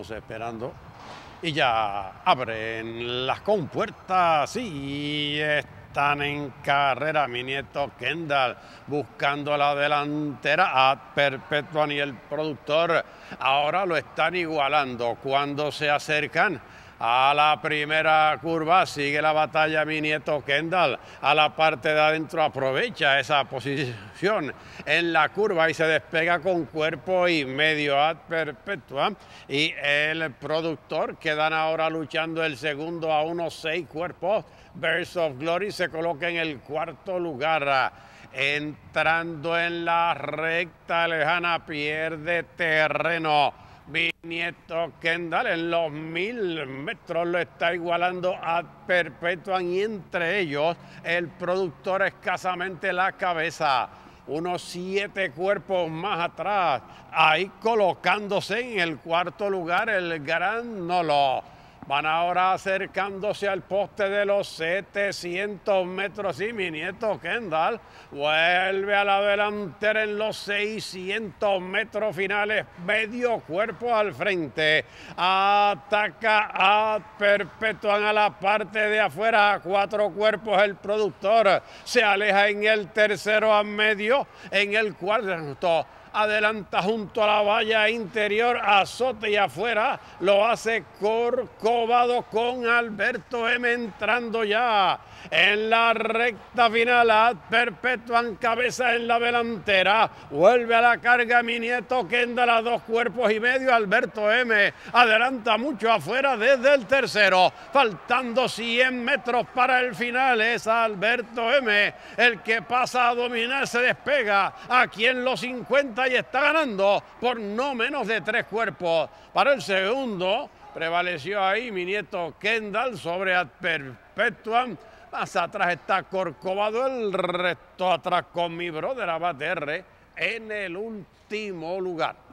esperando y ya abren las compuertas y están en carrera mi nieto Kendall buscando la delantera a Perpetuan y el productor. Ahora lo están igualando cuando se acercan. A la primera curva sigue la batalla mi nieto Kendall. A la parte de adentro aprovecha esa posición en la curva y se despega con cuerpo y medio ad perpetua. Y el productor quedan ahora luchando el segundo a unos seis cuerpos. Birds of Glory se coloca en el cuarto lugar. Entrando en la recta lejana pierde terreno mi nieto Kendall en los mil metros lo está igualando a Perpetuan y entre ellos el productor escasamente la cabeza. Unos siete cuerpos más atrás, ahí colocándose en el cuarto lugar el gran Nolo. Van ahora acercándose al poste de los 700 metros y mi nieto Kendall vuelve a la delantera en los 600 metros finales, medio cuerpo al frente. Ataca a Perpetuan a la parte de afuera, a cuatro cuerpos el productor. Se aleja en el tercero a medio, en el cuarto adelanta junto a la valla interior, azote y afuera, lo hace Corcovado con Alberto M entrando ya en la recta final, ad perpetuan cabeza en la delantera, vuelve a la carga mi nieto anda a dos cuerpos y medio, Alberto M adelanta mucho afuera desde el tercero, faltando 100 metros para el final, es Alberto M el que pasa a dominar, se despega aquí en los 50 y está ganando por no menos de tres cuerpos. Para el segundo, prevaleció ahí mi nieto Kendall sobre Ad Perpetuum. Más atrás está Corcovado, el resto atrás con mi brother R en el último lugar.